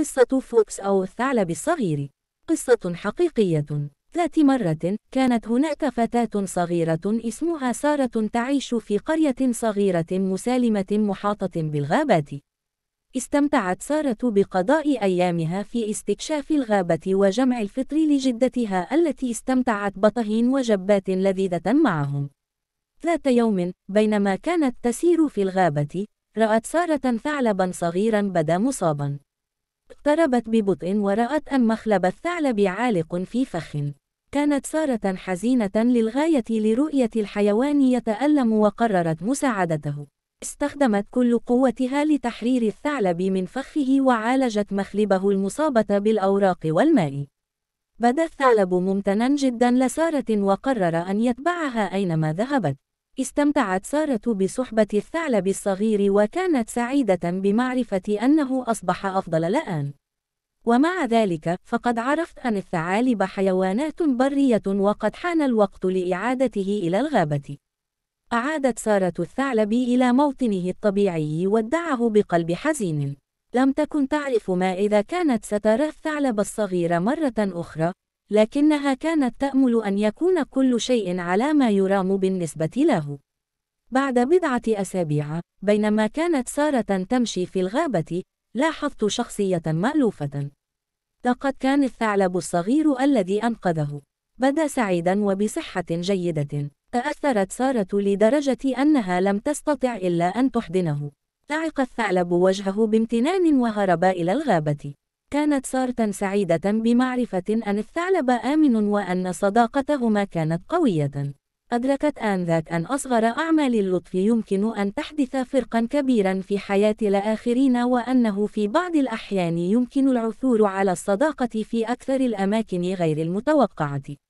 قصة فوكس أو الثعلب الصغير قصة حقيقية ذات مرة كانت هناك فتاة صغيرة اسمها سارة تعيش في قرية صغيرة مسالمة محاطة بالغابات استمتعت سارة بقضاء أيامها في استكشاف الغابة وجمع الفطر لجدتها التي استمتعت بطهي وجبات لذيذة معهم ذات يوم بينما كانت تسير في الغابة رأت سارة ثعلبا صغيرا بدا مصابا اقتربت ببطء ورأت أن مخلب الثعلب عالق في فخ. كانت سارة حزينة للغاية لرؤية الحيوان يتألم وقررت مساعدته. استخدمت كل قوتها لتحرير الثعلب من فخه وعالجت مخلبه المصابة بالأوراق والماء. بدا الثعلب ممتنا جدا لسارة وقرر أن يتبعها أينما ذهبت. استمتعت سارة بصحبة الثعلب الصغير وكانت سعيدة بمعرفة أنه أصبح أفضل الآن. ومع ذلك، فقد عرفت أن الثعالب حيوانات برية وقد حان الوقت لإعادته إلى الغابة. أعادت سارة الثعلب إلى موطنه الطبيعي وادعه بقلب حزين. لم تكن تعرف ما إذا كانت سترى الثعلب الصغير مرة أخرى، لكنها كانت تأمل أن يكون كل شيء على ما يرام بالنسبة له. بعد بضعة أسابيع، بينما كانت سارة تمشي في الغابة، لاحظت شخصية مألوفة. لقد كان الثعلب الصغير الذي أنقذه. بدا سعيداً وبصحة جيدة. تأثرت سارة لدرجة أنها لم تستطع إلا أن تحضنه. لعق الثعلب وجهه بامتنان وهرب إلى الغابة. كانت سارة سعيدة بمعرفة أن الثعلب آمن وأن صداقتهما كانت قوية. أدركت آنذاك أن أصغر أعمال اللطف يمكن أن تحدث فرقا كبيرا في حياة الآخرين وأنه في بعض الأحيان يمكن العثور على الصداقة في أكثر الأماكن غير المتوقعة.